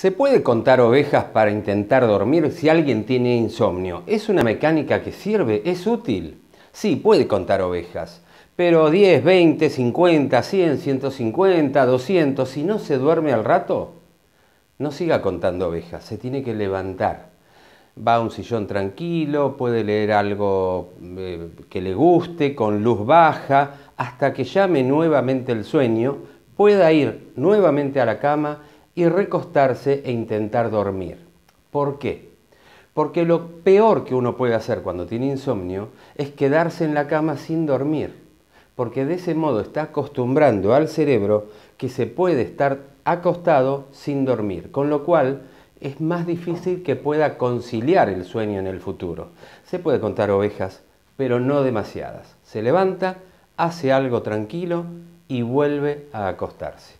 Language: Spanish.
¿Se puede contar ovejas para intentar dormir si alguien tiene insomnio? ¿Es una mecánica que sirve? ¿Es útil? Sí, puede contar ovejas, pero 10, 20, 50, 100, 150, 200, si no se duerme al rato, no siga contando ovejas, se tiene que levantar va a un sillón tranquilo, puede leer algo eh, que le guste, con luz baja, hasta que llame nuevamente el sueño, pueda ir nuevamente a la cama recostarse e intentar dormir. ¿Por qué? Porque lo peor que uno puede hacer cuando tiene insomnio es quedarse en la cama sin dormir, porque de ese modo está acostumbrando al cerebro que se puede estar acostado sin dormir, con lo cual es más difícil que pueda conciliar el sueño en el futuro. Se puede contar ovejas, pero no demasiadas. Se levanta, hace algo tranquilo y vuelve a acostarse.